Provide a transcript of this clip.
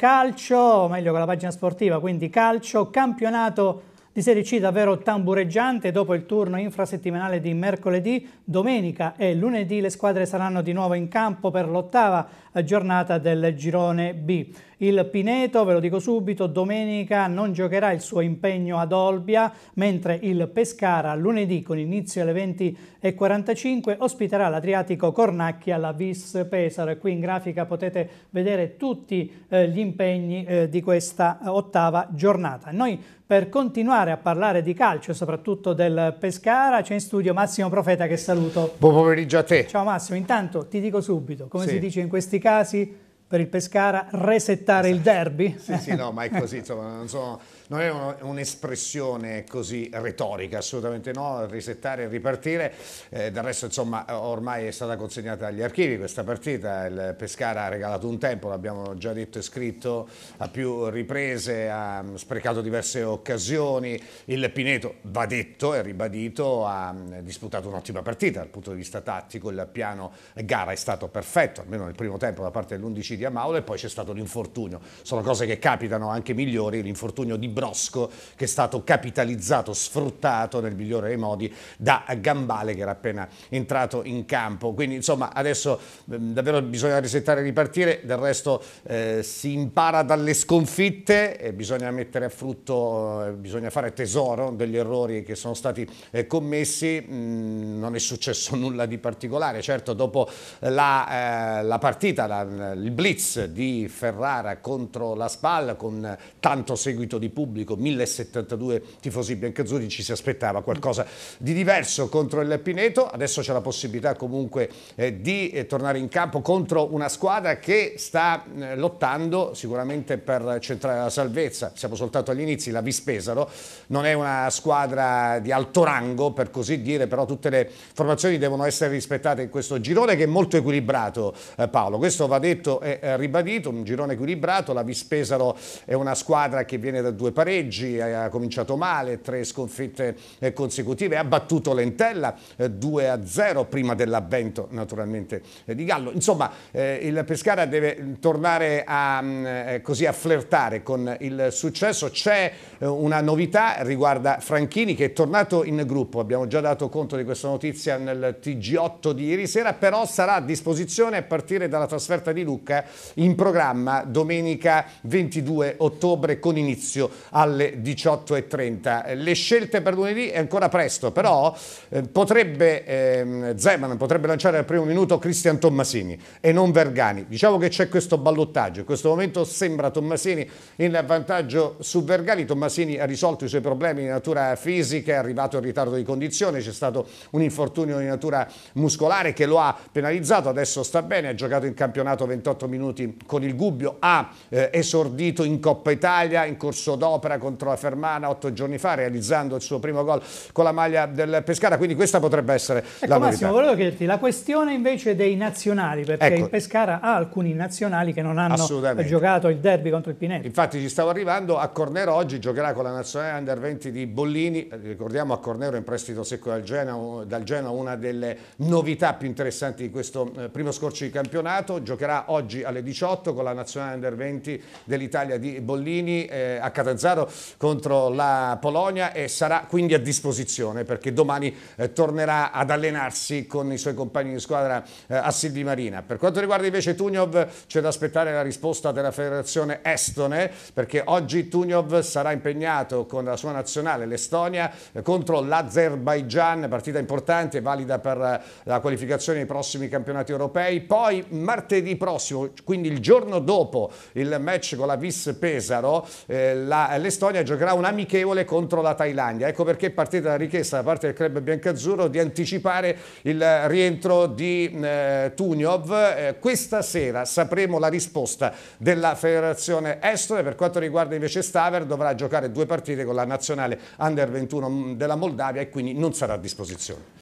calcio, o meglio con la pagina sportiva, quindi calcio, campionato di Serie C davvero tambureggiante dopo il turno infrasettimanale di mercoledì, domenica e lunedì le squadre saranno di nuovo in campo per l'ottava giornata del girone B. Il Pineto, ve lo dico subito, domenica non giocherà il suo impegno ad Olbia, mentre il Pescara lunedì con inizio alle 20.45 ospiterà l'Adriatico Cornacchi alla Vis Pesaro. E qui in grafica potete vedere tutti eh, gli impegni eh, di questa eh, ottava giornata. Noi per continuare a parlare di calcio, soprattutto del Pescara, c'è in studio Massimo Profeta che saluto. Buon pomeriggio a te. Ciao Massimo, intanto ti dico subito, come sì. si dice in questi casi per il Pescara resettare esatto. il derby. Sì, sì, no, ma è così, insomma, non sono non è un'espressione così retorica, assolutamente no, risettare e ripartire, eh, del resto insomma ormai è stata consegnata agli archivi questa partita, il Pescara ha regalato un tempo, l'abbiamo già detto e scritto a più riprese, ha sprecato diverse occasioni, il Pineto va detto e ribadito, ha mm, disputato un'ottima partita dal punto di vista tattico, il piano gara è stato perfetto, almeno nel primo tempo da parte dell'11 di Amaulo e poi c'è stato l'infortunio, sono cose che capitano anche migliori, l'infortunio di Brescia Brosco che è stato capitalizzato, sfruttato nel migliore dei modi da Gambale che era appena entrato in campo. Quindi insomma adesso ehm, davvero bisogna risettare e ripartire, del resto eh, si impara dalle sconfitte e bisogna mettere a frutto, eh, bisogna fare tesoro degli errori che sono stati eh, commessi, mm, non è successo nulla di particolare, certo dopo eh, la, la partita, la, il blitz di Ferrara contro la Spal con tanto seguito di pubblico pubblico, 1072 tifosi biancazzurri, ci si aspettava qualcosa di diverso contro il Pineto, adesso c'è la possibilità comunque eh, di eh, tornare in campo contro una squadra che sta eh, lottando sicuramente per centrare la salvezza, siamo soltanto agli inizi, la Vispesaro, non è una squadra di alto rango per così dire, però tutte le formazioni devono essere rispettate in questo girone che è molto equilibrato eh, Paolo, questo va detto e eh, ribadito, un girone equilibrato, la Vispesaro è una squadra che viene da due partite, pareggi, eh, ha cominciato male, tre sconfitte eh, consecutive, ha battuto Lentella 2-0 eh, prima dell'avvento naturalmente di Gallo. Insomma il Pescara deve tornare a, mm, così, a flirtare con il successo. C'è una novità, riguarda Franchini che è tornato in gruppo, abbiamo già dato conto di questa notizia nel TG8 di ieri sera, però sarà a disposizione a partire dalla trasferta di Lucca in programma domenica 22 ottobre con inizio alle 18.30. Le scelte per lunedì è ancora presto, però eh, potrebbe, eh, Zeman potrebbe lanciare al primo minuto Cristian Tommasini e non Vergani. Diciamo che c'è questo ballottaggio, in questo momento sembra Tommasini in vantaggio su Vergani, Tommasini ha risolto i suoi problemi di natura fisica, è arrivato in ritardo di condizione, c'è stato un infortunio di natura muscolare che lo ha penalizzato, adesso sta bene, ha giocato in campionato 28 minuti con il Gubbio, ha eh, esordito in Coppa Italia in corso d'oro all'opera contro la Fermana otto giorni fa, realizzando il suo primo gol con la maglia del Pescara, quindi questa potrebbe essere ecco, la novità. Massimo, volevo chiederti la questione invece dei nazionali, perché ecco. il Pescara ha alcuni nazionali che non hanno giocato il derby contro il Pineto. Infatti ci stavo arrivando, a Cornero oggi giocherà con la nazionale under 20 di Bollini, eh, ricordiamo a Cornero in prestito secco dal Genoa, dal Genoa una delle novità più interessanti di questo eh, primo scorcio di campionato, giocherà oggi alle 18 con la nazionale under 20 dell'Italia di Bollini eh, a Catanzaro. 0-0 contro la Polonia e sarà quindi a disposizione perché domani eh, tornerà ad allenarsi con i suoi compagni di squadra eh, a Silvi Marina. Per quanto riguarda invece Tunjov c'è da aspettare la risposta della federazione estone perché oggi Tunjov sarà impegnato con la sua nazionale l'Estonia eh, contro l'Azerbaigian, partita importante valida per eh, la qualificazione dei prossimi campionati europei. Poi martedì prossimo, quindi il giorno dopo il match con la Vis Pesaro, eh, la l'Estonia giocherà un amichevole contro la Thailandia. Ecco perché è partita la richiesta da parte del club biancazzurro di anticipare il rientro di eh, Tuniov. Eh, questa sera sapremo la risposta della federazione estone. Per quanto riguarda invece Staver dovrà giocare due partite con la nazionale Under 21 della Moldavia e quindi non sarà a disposizione.